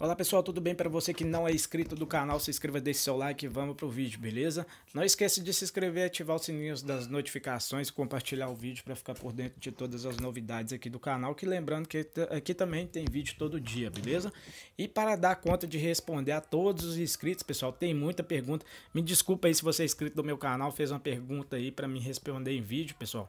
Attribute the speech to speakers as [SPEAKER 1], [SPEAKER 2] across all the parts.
[SPEAKER 1] Olá pessoal, tudo bem? Para você que não é inscrito do canal, se inscreva, deixe seu like e vamos pro vídeo, beleza? Não esqueça de se inscrever, ativar o sininho das notificações, compartilhar o vídeo para ficar por dentro de todas as novidades aqui do canal, que lembrando que aqui é, também tem vídeo todo dia, beleza? E para dar conta de responder a todos os inscritos, pessoal, tem muita pergunta. Me desculpa aí se você é inscrito do meu canal, fez uma pergunta aí para me responder em vídeo, pessoal.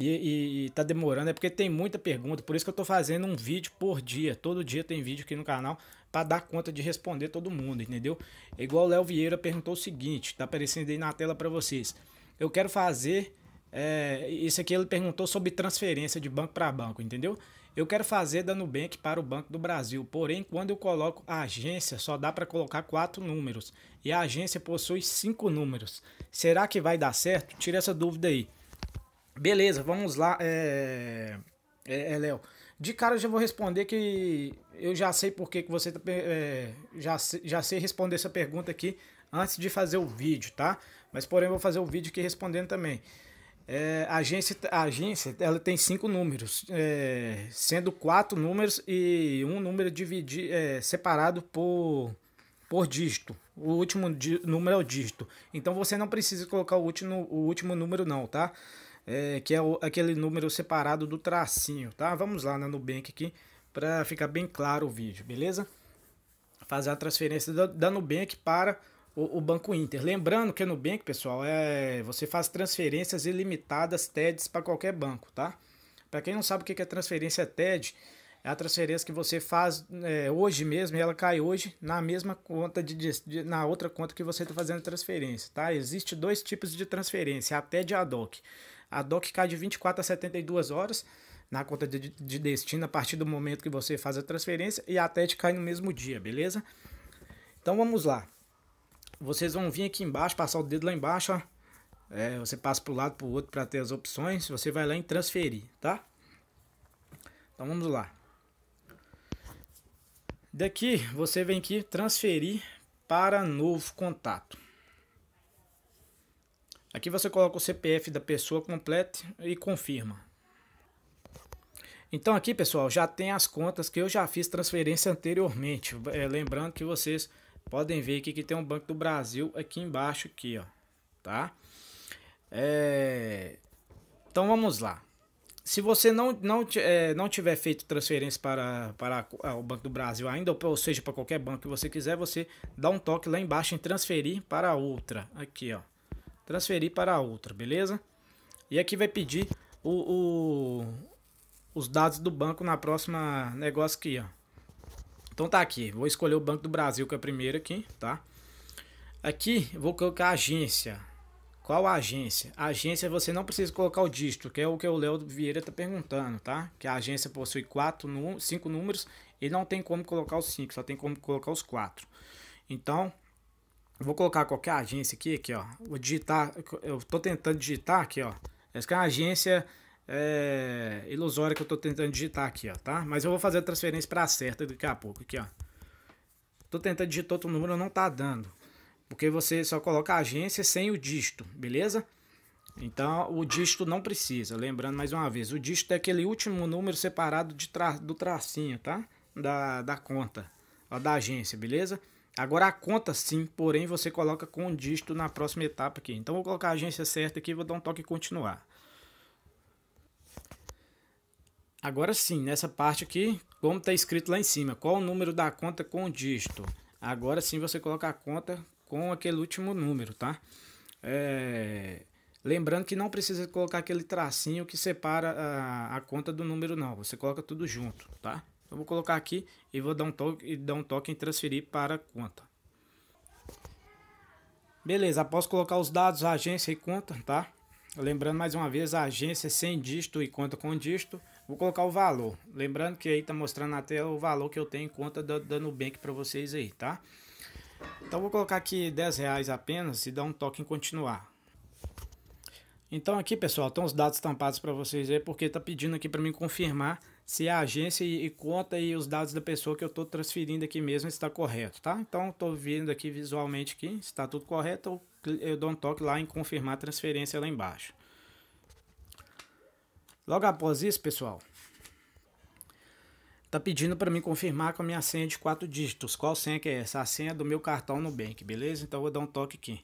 [SPEAKER 1] E, e, e, tá demorando, é porque tem muita pergunta, por isso que eu tô fazendo um vídeo por dia. Todo dia tem vídeo aqui no canal para dar conta de responder todo mundo, entendeu? É igual o Léo Vieira perguntou o seguinte, tá aparecendo aí na tela para vocês. Eu quero fazer é, isso aqui ele perguntou sobre transferência de banco para banco, entendeu? Eu quero fazer da Nubank para o Banco do Brasil, porém, quando eu coloco a agência, só dá para colocar quatro números e a agência possui cinco números. Será que vai dar certo? Tira essa dúvida aí. Beleza, vamos lá. É, é, é Léo. De cara eu já vou responder que eu já sei por que você tá, é, já, já sei responder essa pergunta aqui antes de fazer o vídeo, tá? Mas porém eu vou fazer o vídeo aqui respondendo também. É, a, agência, a agência ela tem cinco números, é, sendo quatro números e um número dividi, é, separado por, por dígito. O último número é o dígito. Então você não precisa colocar o último, o último número não, tá? é, que é o, aquele número separado do tracinho, tá? Vamos lá na Nubank aqui para ficar bem claro o vídeo, beleza? Fazer a transferência da, da Nubank para o, o, Banco Inter. Lembrando que a Nubank, pessoal, é, você faz transferências ilimitadas TEDs para qualquer banco, tá? Para quem não sabe o que é transferência TED, é a transferência que você faz é, hoje mesmo e ela cai hoje na mesma conta de, de na outra conta que você está fazendo transferência, tá? Existem dois tipos de transferência, a TED e a DOC. A DOC cai de 24 a 72 horas na conta de, de destino a partir do momento que você faz a transferência e a TED cai no mesmo dia, beleza? Então vamos lá. Vocês vão vir aqui embaixo, passar o dedo lá embaixo, ó. É, você passa para o lado, para o outro para ter as opções. Você vai lá em transferir, tá? Então vamos lá. Daqui você vem aqui transferir para novo contato. Aqui você coloca o CPF da pessoa completa e confirma. Então aqui pessoal, já tem as contas que eu já fiz transferência anteriormente. É, lembrando que vocês podem ver aqui que tem um Banco do Brasil aqui embaixo aqui, ó, tá? É... Então vamos lá. Se você não, não, é, não tiver feito transferência para, para o Banco do Brasil ainda, ou seja, para qualquer banco que você quiser, você dá um toque lá embaixo em transferir para outra. Aqui, ó transferir para a outra, beleza? E aqui vai pedir o, o, os dados do banco na próxima negócio aqui, ó. Então tá aqui, vou escolher o Banco do Brasil, que é o primeiro aqui, tá? Aqui, vou colocar agência. Qual agência? A agência você não precisa colocar o dígito, que é o que o Léo Vieira tá perguntando, tá? Que a agência possui quatro, cinco números e não tem como colocar os cinco, só tem como colocar os quatro. Então, Vou colocar qualquer agência aqui, aqui, ó. Vou digitar, eu tô tentando digitar aqui, ó. Essa é uma agência é, ilusória que eu tô tentando digitar aqui, ó, tá? Mas eu vou fazer a transferência para certa daqui a pouco, aqui, ó. Tô tentando digitar outro número, não tá dando. Porque você só coloca a agência sem o dígito, beleza? Então, o dígito não precisa. Lembrando mais uma vez, o dígito é aquele último número separado de tra do tracinho, tá? Da, da conta, ó, da agência, Beleza? Agora a conta sim, porém você coloca com dígito na próxima etapa aqui. Então vou colocar a agência certa aqui, vou dar um toque e continuar. Agora sim, nessa parte aqui, como está escrito lá em cima, qual o número da conta com dígito? Agora sim você coloca a conta com aquele último número, tá? É... Lembrando que não precisa colocar aquele tracinho que separa a, a conta do número não, você coloca tudo junto, tá? vou colocar aqui e vou dar um toque, dar um toque em transferir para conta. Beleza, após colocar os dados, agência e conta, tá? Lembrando mais uma vez, a agência é sem dígito e conta com dígito. Vou colocar o valor. Lembrando que aí tá mostrando na tela o valor que eu tenho em conta da, da Nubank para vocês aí, tá? Então vou colocar aqui 10 reais apenas e dar um toque em continuar. Então aqui pessoal, estão os dados tampados para vocês aí, porque tá pedindo aqui para mim confirmar se é a agência e conta e os dados da pessoa que eu estou transferindo aqui mesmo está correto, tá? Então estou vendo aqui visualmente que está tudo correto, eu dou um toque lá em confirmar a transferência lá embaixo. Logo após isso, pessoal, tá pedindo para mim confirmar com a minha senha de quatro dígitos. Qual senha que é essa? A senha do meu cartão Nubank, beleza? Então eu vou dar um toque aqui.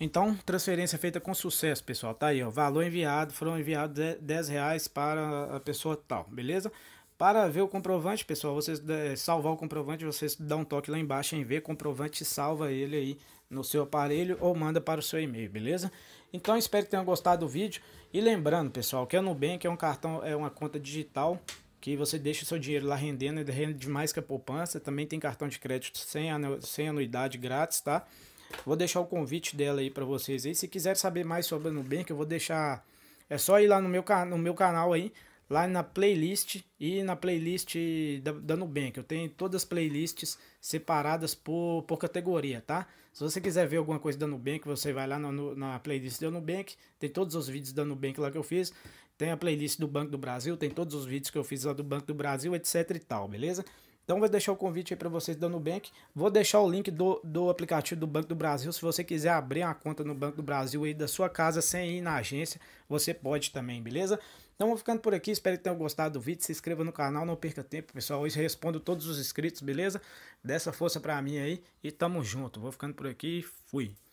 [SPEAKER 1] Então, transferência feita com sucesso, pessoal. Tá aí, ó. Valor enviado, foram enviados 10 reais para a pessoa tal, beleza? Para ver o comprovante, pessoal, vocês é, salvar o comprovante, vocês dão um toque lá embaixo em ver comprovante, salva ele aí no seu aparelho ou manda para o seu e-mail, beleza? Então, espero que tenham gostado do vídeo. E lembrando, pessoal, que o Nubank é um cartão, é uma conta digital que você deixa o seu dinheiro lá rendendo, rende mais que a poupança. Também tem cartão de crédito sem, anu sem anuidade grátis, tá? Vou deixar o convite dela aí para vocês aí. Se quiser saber mais sobre a Nubank, eu vou deixar. É só ir lá no meu, no meu canal aí, lá na playlist e na playlist da, da Nubank. Eu tenho todas as playlists separadas por, por categoria, tá? Se você quiser ver alguma coisa da Nubank, você vai lá no, na playlist da Nubank. Tem todos os vídeos da Nubank lá que eu fiz. Tem a playlist do Banco do Brasil, tem todos os vídeos que eu fiz lá do Banco do Brasil, etc e tal, beleza? Então vou deixar o convite aí para vocês do Nubank. Vou deixar o link do, do aplicativo do Banco do Brasil. Se você quiser abrir uma conta no Banco do Brasil aí da sua casa sem ir na agência, você pode também, beleza? Então vou ficando por aqui. Espero que tenham gostado do vídeo. Se inscreva no canal, não perca tempo, pessoal. Hoje respondo todos os inscritos, beleza? Dessa força para mim aí e tamo junto. Vou ficando por aqui. Fui.